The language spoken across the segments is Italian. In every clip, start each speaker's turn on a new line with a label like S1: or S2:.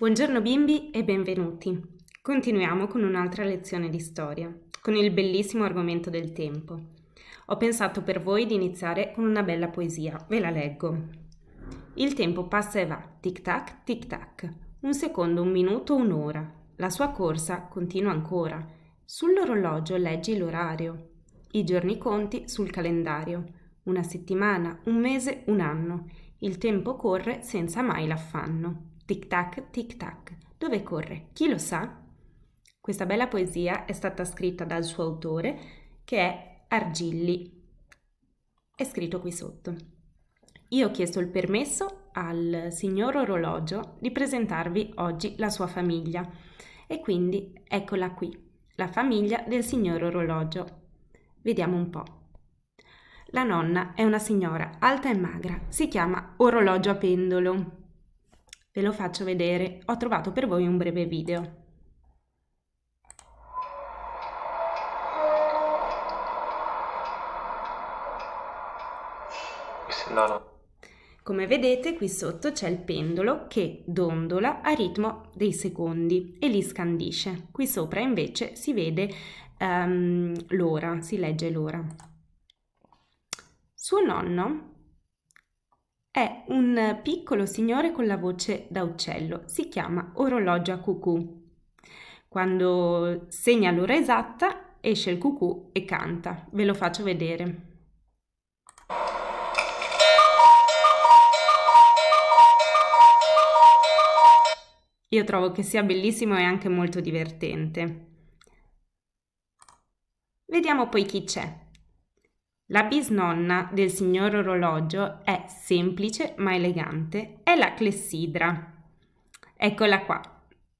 S1: Buongiorno bimbi e benvenuti. Continuiamo con un'altra lezione di storia, con il bellissimo argomento del tempo. Ho pensato per voi di iniziare con una bella poesia, ve la leggo. Il tempo passa e va, tic tac, tic tac, un secondo, un minuto, un'ora. La sua corsa continua ancora. Sull'orologio leggi l'orario, i giorni conti sul calendario, una settimana, un mese, un anno. Il tempo corre senza mai l'affanno. Tic tac, tic tac. Dove corre? Chi lo sa? Questa bella poesia è stata scritta dal suo autore che è Argilli. È scritto qui sotto. Io ho chiesto il permesso al signor orologio di presentarvi oggi la sua famiglia e quindi eccola qui, la famiglia del signor orologio. Vediamo un po'. La nonna è una signora alta e magra, si chiama orologio a pendolo. Ve lo faccio vedere, ho trovato per voi un breve video. No, no. Come vedete qui sotto c'è il pendolo che dondola a ritmo dei secondi e li scandisce. Qui sopra invece si vede um, l'ora, si legge l'ora. Suo nonno è un piccolo signore con la voce da uccello, si chiama orologio a cucù. Quando segna l'ora esatta, esce il cucù e canta. Ve lo faccio vedere. Io trovo che sia bellissimo e anche molto divertente. Vediamo poi chi c'è. La bisnonna del signor orologio è semplice ma elegante, è la clessidra. Eccola qua,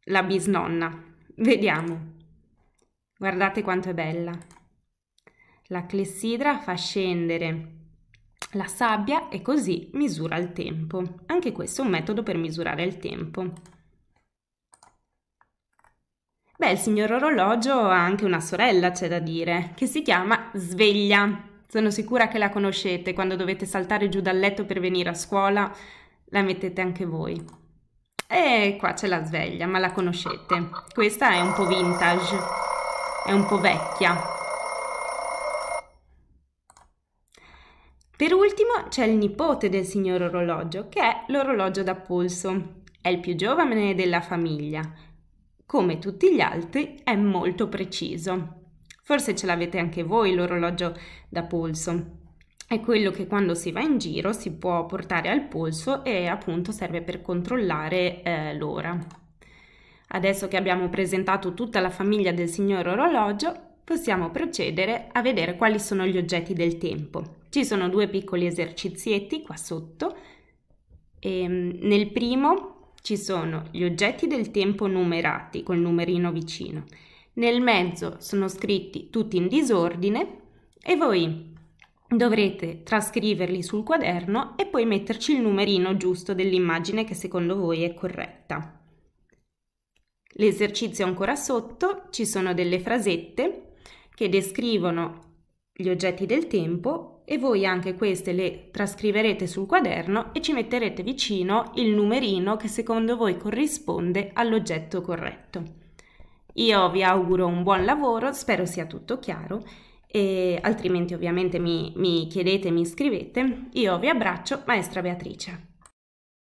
S1: la bisnonna. Vediamo. Guardate quanto è bella. La clessidra fa scendere la sabbia e così misura il tempo. Anche questo è un metodo per misurare il tempo. Beh, il signor orologio ha anche una sorella, c'è da dire, che si chiama Sveglia. Sono sicura che la conoscete, quando dovete saltare giù dal letto per venire a scuola, la mettete anche voi. E qua c'è la sveglia, ma la conoscete. Questa è un po' vintage, è un po' vecchia. Per ultimo c'è il nipote del signor orologio, che è l'orologio da polso. È il più giovane della famiglia. Come tutti gli altri, è molto preciso. Forse ce l'avete anche voi l'orologio da polso. È quello che quando si va in giro si può portare al polso e appunto serve per controllare eh, l'ora. Adesso che abbiamo presentato tutta la famiglia del signor orologio, possiamo procedere a vedere quali sono gli oggetti del tempo. Ci sono due piccoli esercizietti qua sotto. E ehm, nel primo ci sono gli oggetti del tempo numerati col numerino vicino nel mezzo sono scritti tutti in disordine e voi dovrete trascriverli sul quaderno e poi metterci il numerino giusto dell'immagine che secondo voi è corretta. L'esercizio ancora sotto ci sono delle frasette che descrivono gli oggetti del tempo e voi anche queste le trascriverete sul quaderno e ci metterete vicino il numerino che secondo voi corrisponde all'oggetto corretto. Io vi auguro un buon lavoro, spero sia tutto chiaro e altrimenti ovviamente mi, mi chiedete, mi scrivete. Io vi abbraccio, maestra Beatrice.